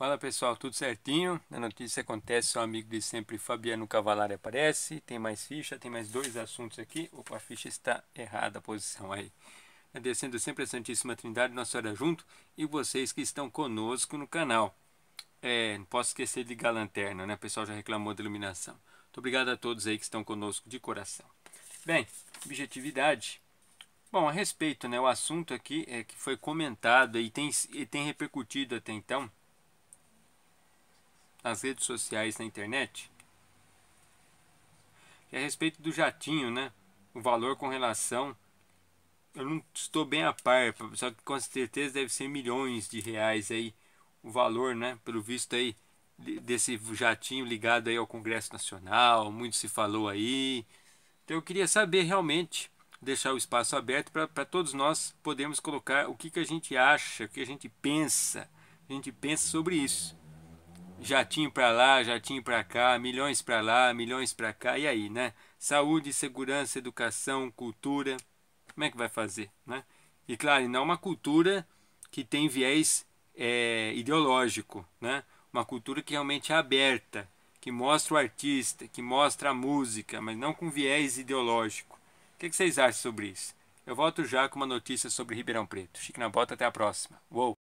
Fala pessoal, tudo certinho? Na notícia acontece, seu amigo de sempre Fabiano Cavalari aparece. Tem mais ficha, tem mais dois assuntos aqui. Opa, a ficha está errada a posição aí. Agradecendo sempre a Santíssima Trindade, Nossa Senhora junto e vocês que estão conosco no canal. É, não posso esquecer de ligar a lanterna, né? O pessoal já reclamou da iluminação. Muito obrigado a todos aí que estão conosco de coração. Bem, objetividade. Bom, a respeito, né? O assunto aqui é que foi comentado e tem, e tem repercutido até então nas redes sociais na internet. E é a respeito do jatinho, né? O valor com relação. Eu não estou bem a par, só que com certeza deve ser milhões de reais aí o valor, né? Pelo visto aí desse jatinho ligado aí ao Congresso Nacional, muito se falou aí. Então eu queria saber realmente, deixar o espaço aberto para todos nós podermos colocar o que, que a gente acha, o que a gente pensa, a gente pensa sobre isso jatinho para lá, jatinho para cá, milhões para lá, milhões para cá, e aí, né? Saúde, segurança, educação, cultura, como é que vai fazer, né? E claro, não uma cultura que tem viés é, ideológico, né? Uma cultura que realmente é aberta, que mostra o artista, que mostra a música, mas não com viés ideológico. O que, é que vocês acham sobre isso? Eu volto já com uma notícia sobre Ribeirão Preto. Chique na bota, até a próxima. Uou!